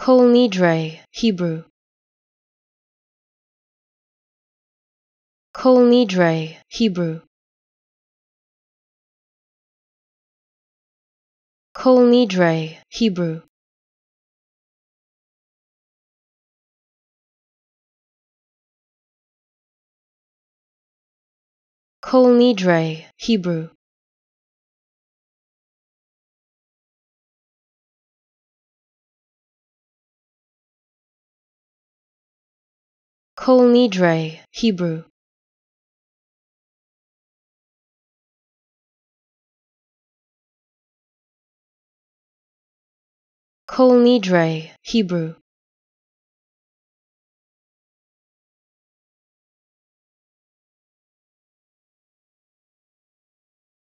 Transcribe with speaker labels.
Speaker 1: Kol Nidre, Hebrew. Kol Nidre, Hebrew. Kol Nidre, Hebrew. Kol Nidre, Hebrew. Kol Nidre, Hebrew Kol Nidre, Hebrew